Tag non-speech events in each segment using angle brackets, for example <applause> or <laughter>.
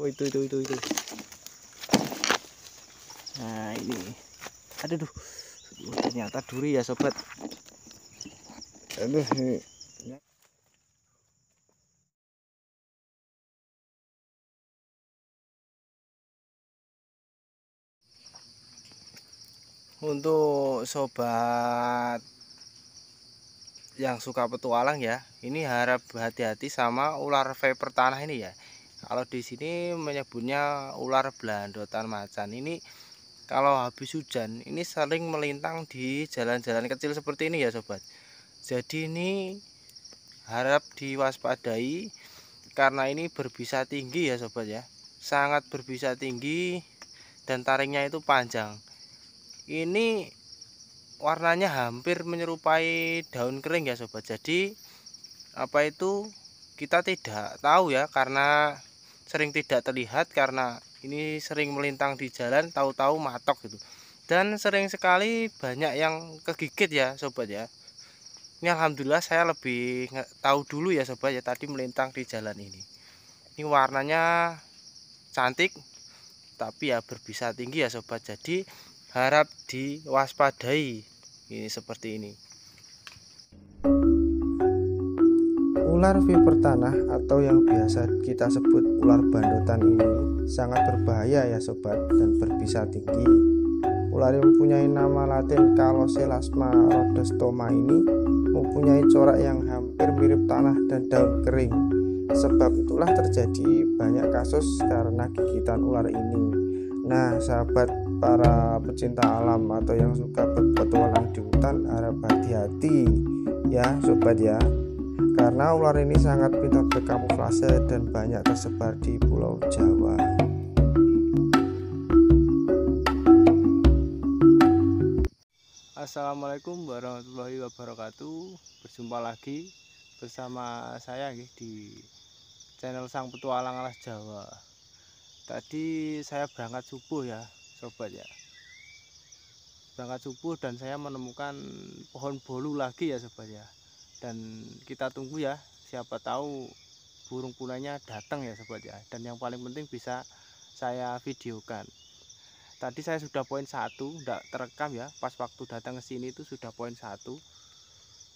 oh itu itu itu itu nah ini aduh Oh, ternyata duri ya sobat aduh ini untuk sobat yang suka petualang ya ini harap hati-hati sama ular viper tanah ini ya kalau di sini menyebutnya ular belandotan macan. Ini kalau habis hujan ini sering melintang di jalan-jalan kecil seperti ini ya sobat. Jadi ini harap diwaspadai karena ini berbisa tinggi ya sobat ya. Sangat berbisa tinggi dan taringnya itu panjang. Ini warnanya hampir menyerupai daun kering ya sobat jadi apa itu kita tidak tahu ya karena sering tidak terlihat karena ini sering melintang di jalan tahu-tahu matok gitu dan sering sekali banyak yang kegigit ya sobat ya ini alhamdulillah saya lebih tahu dulu ya sobat ya tadi melintang di jalan ini ini warnanya cantik tapi ya berbisa tinggi ya sobat jadi harap diwaspadai ini seperti ini Ular viper tanah atau yang biasa kita sebut ular bandotan ini sangat berbahaya ya sobat dan berbisa tinggi. Ular yang mempunyai nama latin Calocelasma rhodostoma ini mempunyai corak yang hampir mirip tanah dan daun kering. Sebab itulah terjadi banyak kasus karena gigitan ular ini. Nah, sahabat para pecinta alam atau yang suka berpetualang di hutan harap hati-hati ya sobat ya karena ular ini sangat pintar berkamuflase dan banyak tersebar di Pulau Jawa. Assalamualaikum warahmatullahi wabarakatuh. Berjumpa lagi bersama saya di channel Sang Petualang Alas Jawa. Tadi saya berangkat subuh ya, sobat ya. Berangkat subuh dan saya menemukan pohon bolu lagi ya, sobat ya dan kita tunggu ya siapa tahu burung punanya datang ya sobat ya dan yang paling penting bisa saya videokan tadi saya sudah poin satu tidak terekam ya pas waktu datang ke sini itu sudah poin satu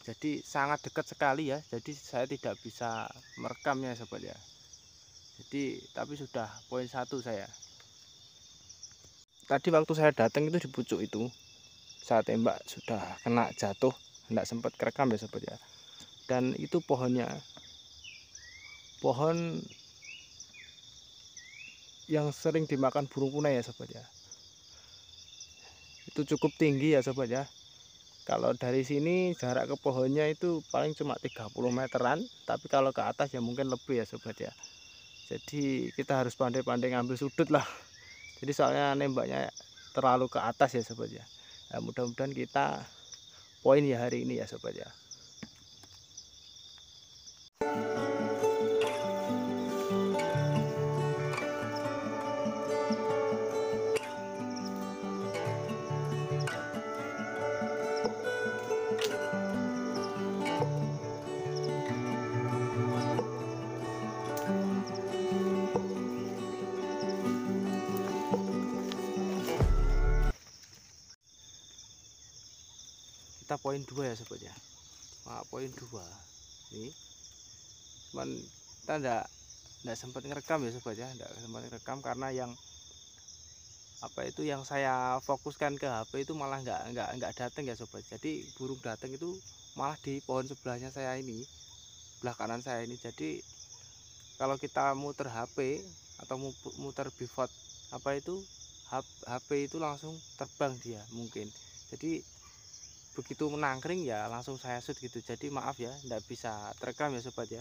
jadi sangat dekat sekali ya jadi saya tidak bisa merekamnya sobat ya jadi tapi sudah poin satu saya tadi waktu saya datang itu di pucuk itu saat tembak sudah kena jatuh tidak sempat kerekam ya sobat ya dan itu pohonnya pohon yang sering dimakan burung punai ya sobat ya itu cukup tinggi ya sobat ya kalau dari sini jarak ke pohonnya itu paling cuma 30 meteran tapi kalau ke atas ya mungkin lebih ya sobat ya jadi kita harus pandai-pandai ngambil sudut lah jadi soalnya nembaknya terlalu ke atas ya sobat ya, ya mudah-mudahan kita poin ya hari ini ya sobat ya kita poin dua ya sobat ya poin dua ini cuman kita enggak enggak sempat ngerekam ya sobat ya enggak sempat ngerekam karena yang apa itu yang saya fokuskan ke HP itu malah nggak nggak nggak datang ya sobat jadi burung datang itu malah di pohon sebelahnya saya ini sebelah kanan saya ini jadi kalau kita muter HP atau muter pivot apa itu HP itu langsung terbang dia mungkin jadi begitu menangkring ya langsung saya shoot gitu jadi maaf ya nggak bisa terekam ya sobat ya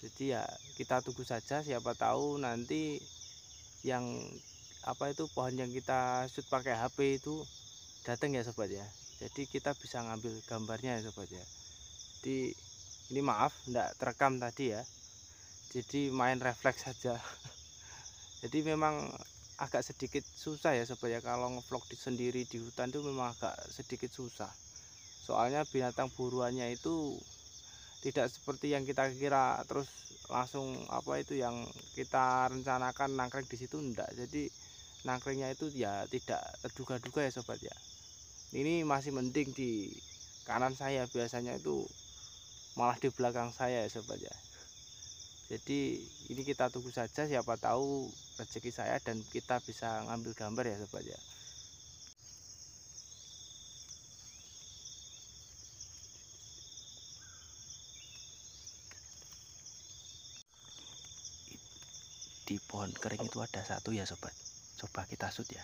jadi ya kita tunggu saja siapa tahu nanti yang apa itu pohon yang kita shoot pakai HP itu datang ya sobat ya jadi kita bisa ngambil gambarnya ya sobat ya jadi ini maaf tidak terekam tadi ya jadi main refleks saja <laughs> jadi memang agak sedikit susah ya sobat ya kalau ngevlog di sendiri di hutan itu memang agak sedikit susah soalnya binatang buruannya itu tidak seperti yang kita kira terus langsung apa itu yang kita rencanakan nangkring di situ enggak jadi nangkringnya itu ya tidak terduga-duga ya sobat ya ini masih mending di kanan saya biasanya itu malah di belakang saya ya sobat ya jadi ini kita tunggu saja siapa tahu rezeki saya dan kita bisa ngambil gambar ya sobat ya di pohon kering itu ada satu ya sobat coba kita shoot ya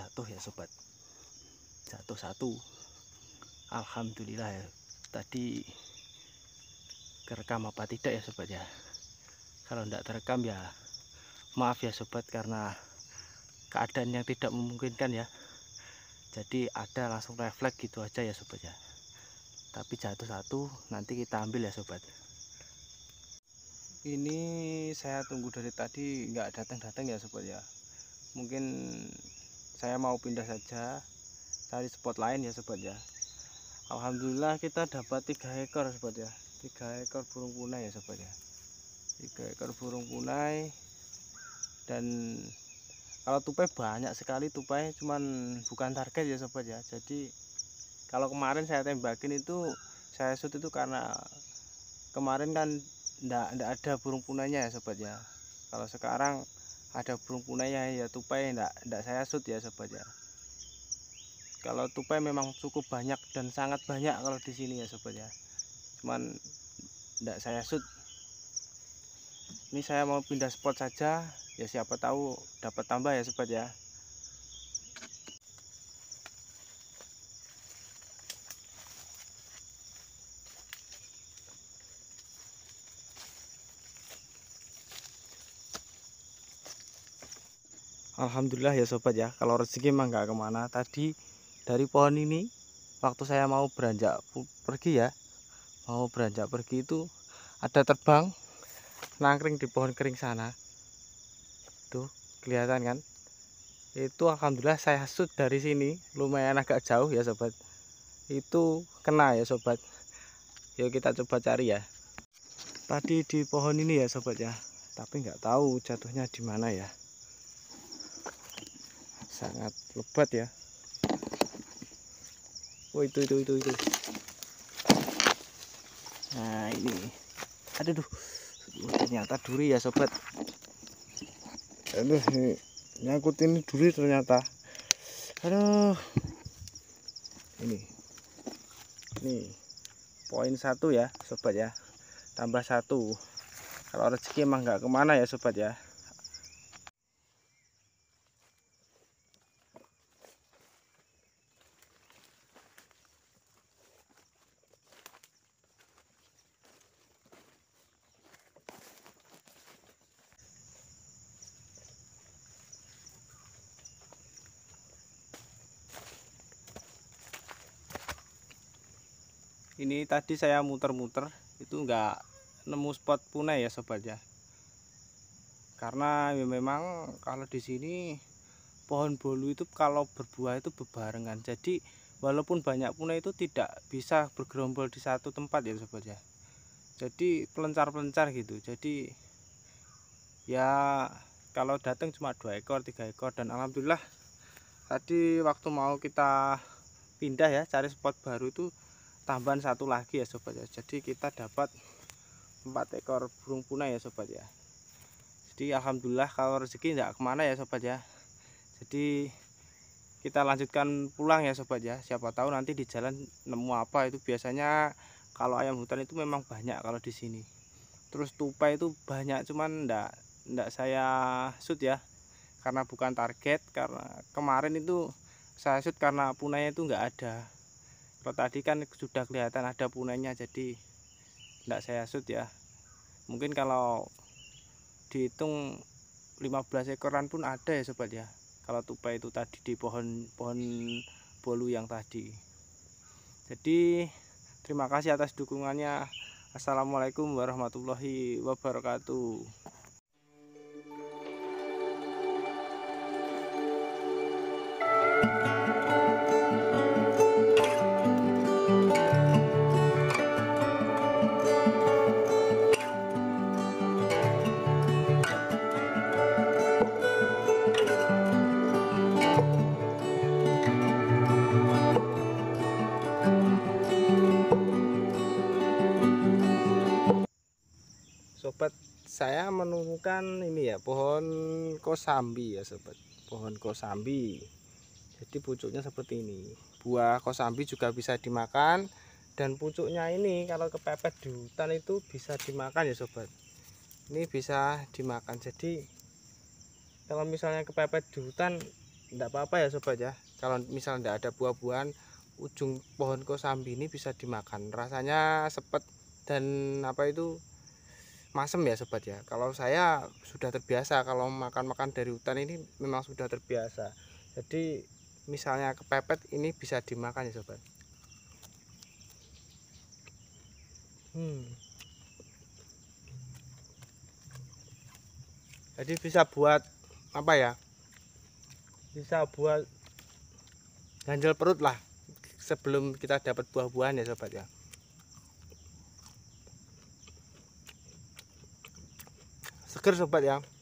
jatuh ya sobat jatuh satu Alhamdulillah ya tadi kerekam apa tidak ya sobat ya kalau tidak terekam ya maaf ya sobat karena keadaan yang tidak memungkinkan ya jadi ada langsung refleks gitu aja ya sobat ya tapi jatuh satu nanti kita ambil ya sobat ini saya tunggu dari tadi nggak datang-datang ya sobat ya mungkin saya mau pindah saja cari spot lain ya sobat ya Alhamdulillah kita dapat tiga ekor sobat ya tiga ekor burung punai ya sobat ya tiga ekor burung punai dan kalau tupai banyak sekali tupai cuman bukan target ya sobat ya jadi kalau kemarin saya tembakin itu saya shoot itu karena kemarin kan ndak ada burung punainya ya sobat ya kalau sekarang ada burung punainya ya tupai enggak enggak saya shoot ya sobat ya kalau tupai memang cukup banyak dan sangat banyak kalau di sini ya sobat ya cuman enggak saya shoot ini saya mau pindah spot saja ya siapa tahu dapat tambah ya sobat ya Alhamdulillah ya sobat ya kalau rezeki emang nggak kemana tadi dari pohon ini waktu saya mau beranjak pergi ya mau beranjak pergi itu ada terbang nangkring di pohon kering sana tuh kelihatan kan itu Alhamdulillah saya sud dari sini lumayan agak jauh ya sobat itu kena ya sobat yuk kita coba cari ya tadi di pohon ini ya sobat ya tapi nggak tahu jatuhnya di mana ya sangat lebat ya oh itu itu itu itu nah ini aduh tuh oh, ternyata duri ya sobat aduh ini nyangkut ini duri ternyata aduh ini ini poin satu ya sobat ya tambah satu kalau rezeki emang nggak kemana ya sobat ya ini tadi saya muter-muter itu enggak nemu spot punai ya sobat ya karena ya memang kalau di sini pohon bolu itu kalau berbuah itu bebarengan jadi walaupun banyak punai itu tidak bisa bergerombol di satu tempat ya sobat ya jadi pelencar-pelencar gitu jadi ya kalau datang cuma dua ekor tiga ekor dan alhamdulillah tadi waktu mau kita pindah ya cari spot baru itu tambahan satu lagi ya sobat ya jadi kita dapat empat ekor burung punai ya sobat ya jadi alhamdulillah kalau rezeki tidak kemana ya sobat ya jadi kita lanjutkan pulang ya sobat ya siapa tahu nanti di jalan nemu apa itu biasanya kalau ayam hutan itu memang banyak kalau di sini terus tupai itu banyak cuman ndak ndak saya shoot ya karena bukan target karena kemarin itu saya shoot karena punainya itu nggak ada kalau tadi kan sudah kelihatan ada punainya jadi tidak saya shoot ya mungkin kalau dihitung 15 ekoran pun ada ya sobat ya kalau tupai itu tadi di pohon pohon bolu yang tadi jadi terima kasih atas dukungannya assalamualaikum warahmatullahi wabarakatuh menemukan ini ya pohon kosambi ya sobat pohon kosambi jadi pucuknya seperti ini buah kosambi juga bisa dimakan dan pucuknya ini kalau kepepet di hutan itu bisa dimakan ya sobat ini bisa dimakan jadi kalau misalnya kepepet di hutan tidak apa-apa ya sobat ya kalau misalnya tidak ada buah-buahan ujung pohon kosambi ini bisa dimakan rasanya sepet dan apa itu masem ya sobat ya kalau saya sudah terbiasa kalau makan-makan dari hutan ini memang sudah terbiasa jadi misalnya kepepet ini bisa dimakan ya sobat hmm. jadi bisa buat apa ya bisa buat ganjel perut lah sebelum kita dapat buah-buahan ya sobat ya ¿Qué que el padre,